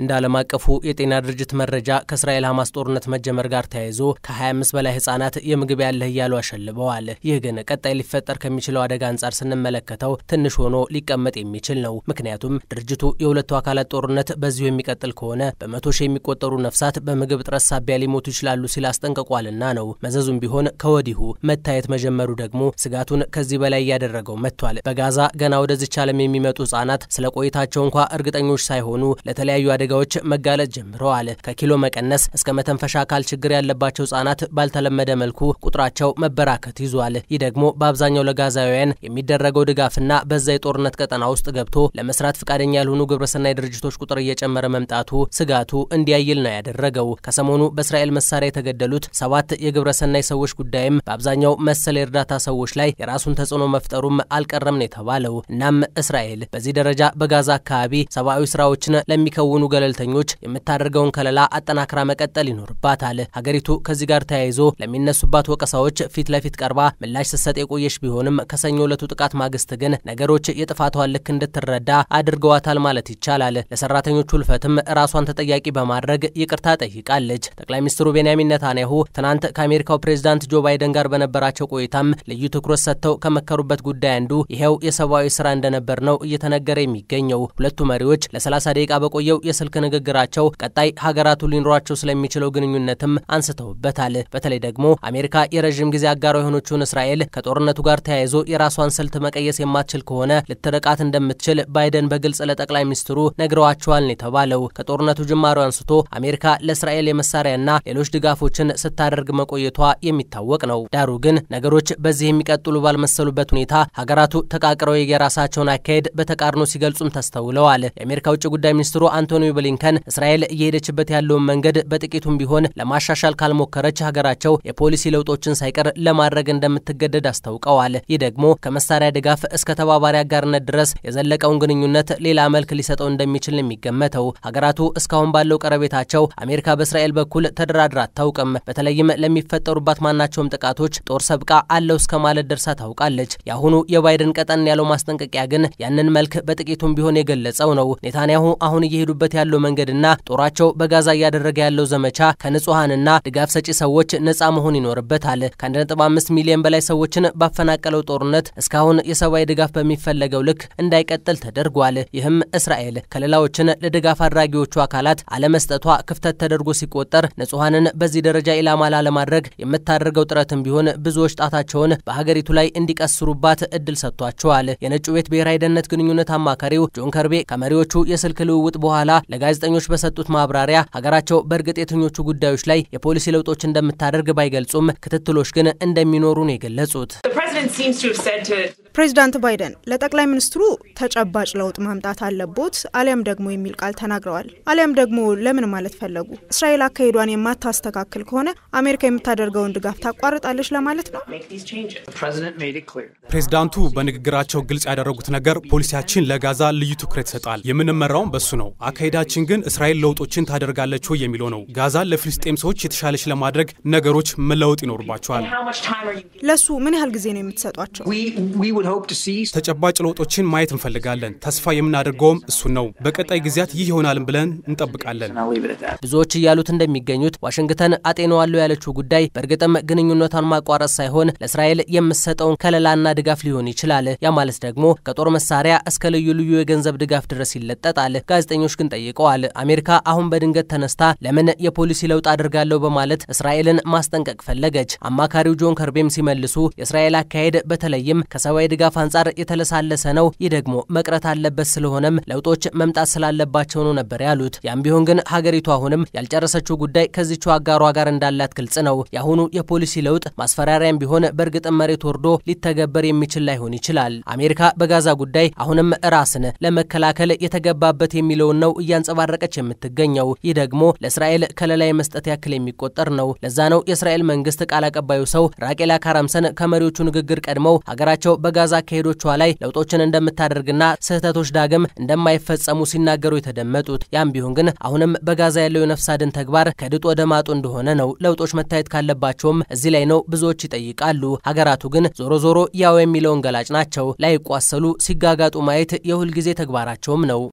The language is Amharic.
እንደ ዓለም አቀፉ የጤና ድርጅት መረጃ ከእስራኤል ሐማስ ጦርነት መጀመር ጋር ተያይዞ ከ25 በላይ ህጻናት የምግብ ያለህ እያሉ አሸልበዋል። ይህ ግን ቀጣይ ሊፈጠር ከሚችለው አደጋ አንጻር ስንመለከተው ትንሽ ሆኖ ሊቀመጥ የሚችል ነው። ምክንያቱም ድርጅቱ የሁለቱ አካላት ጦርነት በዚሁ የሚቀጥል ከሆነ በመቶ ሺህ የሚቆጠሩ ነፍሳት በምግብ እጥረት ሳቢያ ሊሞቱ ይችላሉ ሲል አስጠንቅቋልና ነው። መዘዙም ቢሆን ከወዲሁ መታየት መጀመሩ ደግሞ ስጋቱን ከዚህ በላይ እያደረገው መጥቷል። በጋዛ ገና ወደዚች ዓለም የሚመጡ ህጻናት ስለ ቆይታቸው እንኳ እርግጠኞች ሳይሆኑ ለተለያዩ አደ አደጋዎች መጋለጥ ጀምረዋል። ከኪሎ መቀነስ እስከ መተንፈሻ አካል ችግር ያለባቸው ህጻናት ባልተለመደ መልኩ ቁጥራቸው መበራከት ይዟል። ይህ ደግሞ በአብዛኛው ለጋዛውያን የሚደረገው ድጋፍና በዛ የጦርነት ቀጠና ውስጥ ገብቶ ለመስራት ፈቃደኛ ያልሆኑ ግብረሰናይ ድርጅቶች ቁጥር እየጨመረ መምጣቱ ስጋቱ እንዲያይል ነው ያደረገው። ከሰሞኑ በእስራኤል መሳሪያ የተገደሉት ሰባት የግብረሰናይ ሰዎች ጉዳይም በአብዛኛው መሰል የእርዳታ ሰዎች ላይ የራሱን ተጽዕኖ መፍጠሩም አልቀረም ነው የተባለው። እናም እስራኤል በዚህ ደረጃ በጋዛ አካባቢ ሰብአዊ ስራዎችን ለሚከውኑ ገለልተኞች የምታደርገውን ከለላ አጠናክራ መቀጠል ይኖርባታል። ሀገሪቱ ከዚህ ጋር ተያይዞ ለሚነሱባት ወቀሳዎች ፊት ለፊት ቀርባ ምላሽ ስትሰጥ የቆየች ቢሆንም ከሰኞ ዕለቱ ጥቃት ማግስት ግን ነገሮች የጥፋቷን ልክ እንድትረዳ አድርገዋታል ማለት ይቻላል። ለሰራተኞቹ ውልፈትም ራሷን ተጠያቂ በማድረግ ይቅርታ ጠይቃለች። ጠቅላይ ሚኒስትሩ ቤንያሚን ነታንያሁ ትናንት ከአሜሪካው ፕሬዚዳንት ጆ ባይደን ጋር በነበራቸው ቆይታም ልዩ ትኩረት ሰጥተው ከመከሩበት ጉዳይ አንዱ ይኸው የሰብአዊ ስራ እንደነበር ነው እየተነገረ የሚገኘው። ሁለቱ መሪዎች ለ30 ደቂቃ በቆየው በስልክ ንግግራቸው ቀጣይ ሀገራቱ ሊኖሯቸው ስለሚችለው ግንኙነትም አንስተውበታል። በተለይ ደግሞ አሜሪካ የረዥም ጊዜ አጋሯ የሆነችውን እስራኤል ከጦርነቱ ጋር ተያይዞ የራሷን ስልት መቀየስ የማትችል ከሆነ ልትርቃት እንደምትችል ባይደን በግልጽ ለጠቅላይ ሚኒስትሩ ነግረዋቸዋል ነው የተባለው። ከጦርነቱ ጅማሬ አንስቶ አሜሪካ ለእስራኤል የመሳሪያና ሌሎች ድጋፎችን ስታደርግ መቆየቷ የሚታወቅ ነው። ዳሩ ግን ነገሮች በዚህ የሚቀጥሉ ባልመሰሉበት ሁኔታ ሀገራቱ ተቃቅረው የራሳቸውን አካሄድ በተቃርኖ ሲገልጹም ተስተውለዋል። የአሜሪካ ውጭ ጉዳይ ሚኒስትሩ አንቶኒ ብሊንከን እስራኤል እየሄደችበት ያለውን መንገድ በጥቂቱም ቢሆን ለማሻሻል ካልሞከረች ሀገራቸው የፖሊሲ ለውጦችን ሳይቀር ለማድረግ እንደምትገደድ አስታውቀዋል። ይህ ደግሞ ከመሳሪያ ድጋፍ እስከ ተባባሪ አጋርነት ድረስ የዘለቀውን ግንኙነት ሌላ መልክ ሊሰጠው እንደሚችል የሚገመተው። ሀገራቱ እስካሁን ባለው ቀረቤታቸው አሜሪካ በእስራኤል በኩል ተደራድራ አታውቅም። በተለይም ለሚፈጠሩባት ማናቸውም ጥቃቶች ጦር ሰብቃ አለው እስከ ማለት ደርሳ ታውቃለች። የአሁኑ የባይደን ቀጠን ያለው ማስጠንቀቂያ ግን ያንን መልክ በጥቂቱም ቢሆን የገለጸው ነው። ኔታንያሁ አሁን እየሄዱበት ያለው መንገድና ጦራቸው በጋዛ እያደረገ ያለው ዘመቻ ከንጹሐንና ድጋፍ ሰጪ ሰዎች ነጻ መሆን ይኖርበታል። ከ1.5 ሚሊዮን በላይ ሰዎችን ባፈናቀለው ጦርነት እስካሁን የሰብአዊ ድጋፍ በሚፈለገው ልክ እንዳይቀጥል ተደርጓል። ይህም እስራኤል ከሌላዎችን ለድጋፍ አድራጊዎቹ አካላት አለመስጠቷ ክፍተት ተደርጎ ሲቆጠር ንጹሐንን በዚህ ደረጃ ኢላማ ላለማድረግ የምታደርገው ጥረትም ቢሆን ብዙዎች ጣታቸውን በሀገሪቱ ላይ እንዲቀስሩባት እድል ሰጥቷቸዋል። የነጩ ቤት ብሔራዊ ደህንነት ግንኙነት አማካሪው ጆን ከርቤ ከመሪዎቹ የስልክ ልውውጥ በኋላ ለጋዜጠኞች በሰጡት ማብራሪያ ሀገራቸው በእርግጥ የትኞቹ ጉዳዮች ላይ የፖሊሲ ለውጦች እንደምታደርግ ባይገልጹም ክትትሎች ግን እንደሚኖሩ ነው የገለጹት። ፕሬዚዳንት ባይደን ለጠቅላይ ሚኒስትሩ ተጨባጭ ለውጥ ማምጣት አለቦት አሊያም ደግሞ የሚል ቃል ተናግረዋል። አሊያም ደግሞ ለምን ማለት ፈለጉ? እስራኤል አካሄዷን የማታስተካክል ከሆነ አሜሪካ የምታደርገውን ድጋፍ ታቋርጣለች ለማለት ነው። ፕሬዚዳንቱ በንግግራቸው ግልጽ ያደረጉት ነገር ፖሊሲያችን ለጋዛ ልዩ ትኩረት ይሰጣል፣ የምንመራውም በሱ ነው አካሄዳ አካሄዳችን ግን እስራኤል ለውጦችን ታደርጋለች ወይ የሚለው ነው። ጋዛን ለፍልስጤም ሰዎች የተሻለች ለማድረግ ነገሮች መለወጥ ይኖርባቸዋል። ለሱ ምን ያህል ጊዜ ነው የምትሰጧቸው? ተጨባጭ ለውጦችን ማየት እንፈልጋለን። ተስፋ የምናደርገውም እሱን ነው። በቀጣይ ጊዜያት ይህ ይሆናልን ብለን እንጠብቃለን። ብዙዎች እያሉት እንደሚገኙት ዋሽንግተን አጤነዋለሁ ያለችው ጉዳይ በእርግጥም ግንኙነቷን ማቋረጥ ሳይሆን ለእስራኤል የምትሰጠውን ከለላና ድጋፍ ሊሆን ይችላል። ያ ማለት ደግሞ ከጦር መሳሪያ እስከ ልዩ ልዩ የገንዘብ ድጋፍ ድረስ ይለጠጣል። ጋዜጠኞች ግን ጠይቀዋል። ጠይቀዋል። አሜሪካ አሁን በድንገት ተነስታ ለምን የፖሊሲ ለውጥ አድርጋለሁ በማለት እስራኤልን ማስጠንቀቅ ፈለገች። አማካሪው ጆን ከርቤም ሲመልሱ የእስራኤል አካሄድ በተለይም ከሰብአዊ ድጋፍ አንጻር የተለሳለሰ ነው፣ ይህ ደግሞ መቅረት አለበት፣ ስለሆነም ለውጦች መምጣት ስላለባቸው ነው ነበር ያሉት። ያም ቢሆን ግን ሀገሪቱ አሁንም ያልጨረሰችው ጉዳይ ከዚቹ አጋሯ ጋር እንዳላት ግልጽ ነው። የአሁኑ የፖሊሲ ለውጥ ማስፈራሪያም ቢሆን በእርግጥም መሬት ወርዶ ሊተገበር የሚችል ላይሆን ይችላል። አሜሪካ በጋዛ ጉዳይ አሁንም ራስን ለመከላከል የተገባበት የሚለውን ነው እያ እያንጸባረቀች የምትገኘው። ይህ ደግሞ ለእስራኤል ከለላ የመስጠት ያክል የሚቆጠር ነው። ለዛ ነው የእስራኤል መንግስት ቃል አቀባዩ ሰው ራቄላ ካራምሰን ከመሪዎቹ ንግግር ቀድመው ሀገራቸው በጋዛ አካሄዶቿ ላይ ለውጦችን እንደምታደርግና ስህተቶች ዳግም እንደማይፈጸሙ ሲናገሩ የተደመጡት። ያም ቢሆን ግን አሁንም በጋዛ ያለው የነፍስ አድን ተግባር ከድጡ ወደ ማጡ እንደሆነ ነው። ለውጦች መታየት ካለባቸውም እዚህ ላይ ነው ብዙዎች ይጠይቃሉ። ሀገራቱ ግን ዞሮ ዞሮ ያው የሚለውን ገላጭ ናቸው። ላይቋሰሉ ሲጋጋጡ ማየት የሁልጊዜ ተግባራቸውም ነው።